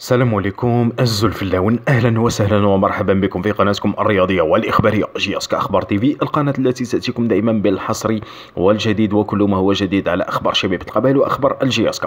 السلام عليكم اللون اهلا وسهلا ومرحبا بكم في قناتكم الرياضيه والاخباريه جي اس اخبار تي في القناه التي تاتيكم دائما بالحصري والجديد وكل ما هو جديد على اخبار شبيبه القبائل واخبار الجي اس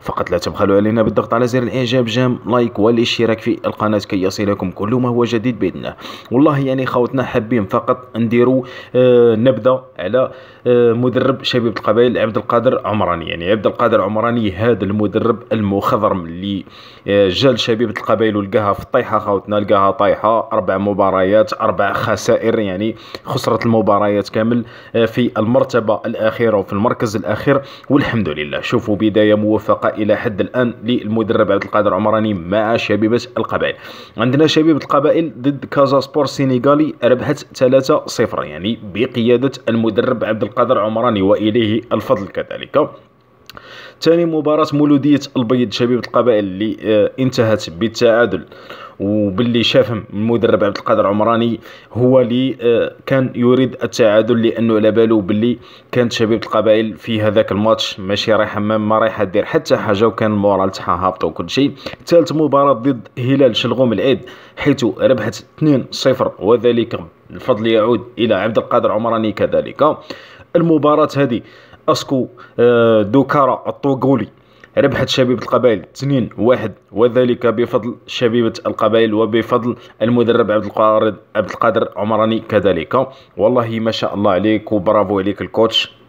فقط لا تبخلوا علينا بالضغط على زر الاعجاب جام لايك والاشتراك في القناه كي يصلكم كل ما هو جديد باذن الله والله يعني خوتنا حابين فقط نديروا آه نبذه على آه مدرب شبيبه القبائل عبد القادر عمراني يعني عبد القادر عمراني هذا المدرب المخضرم اللي آه رجال شبيبه القبائل ولقاها في الطيحه خاوتنا لقاها طايحه اربع مباريات اربع خسائر يعني خسرت المباريات كامل آه، في المرتبه الاخيره وفي المركز الاخير والحمد لله شوفوا بدايه موفقه الى حد الان للمدرب عبد القادر عمراني مع شبيبه القبائل عندنا شبيبه القبائل ضد كازا سبور سينيغالي ربحت 3 0 يعني بقياده المدرب عبد القادر عمراني واليه الفضل كذلك ثاني مباراة مولودية البيض شبيبة القبائل اللي آه، انتهت بالتعادل وباللي شافهم المدرب عبد القادر عمراني هو اللي آه، كان يريد التعادل لانه على بالو باللي كانت شبيبه القبائل في هذاك الماتش ماشي رايحه ما, ما رايحه دير حتى حاجه وكان المورال تاعها هابط وكل شيء ثالث مباراه ضد هلال شلغوم العيد حيث ربحت 2-0 وذلك الفضل يعود الى عبد القادر عمراني كذلك المباراة هذه أسكو آه، دوكارا الطوغولي ربحت شبيبة القبائل 2 واحد وذلك بفضل شبيبة القبائل وبفضل المدرب عبد القادر عبد القادر عمراني كذلك والله ما شاء الله عليك وبرافو عليك الكوتش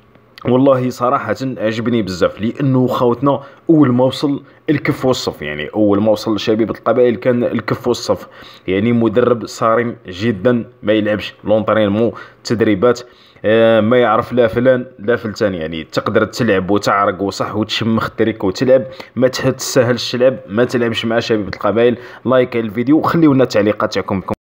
والله صراحة عجبني بزاف لأنه خاوتنا أول ما وصل الكف والصف يعني أول ما وصل شبيبة القبائل كان الكف والصف يعني مدرب صارم جدا ما يلعبش لونطرينمون تدريبات آه، ما يعرف لا فلان لا فلتان يعني تقدر تلعب وتعرق وصح وتشمخ التريك وتلعب ما تسهلش تلعب ما تلعبش مع شبيبة القبائل لايك الفيديو خليونا تعليقاتكم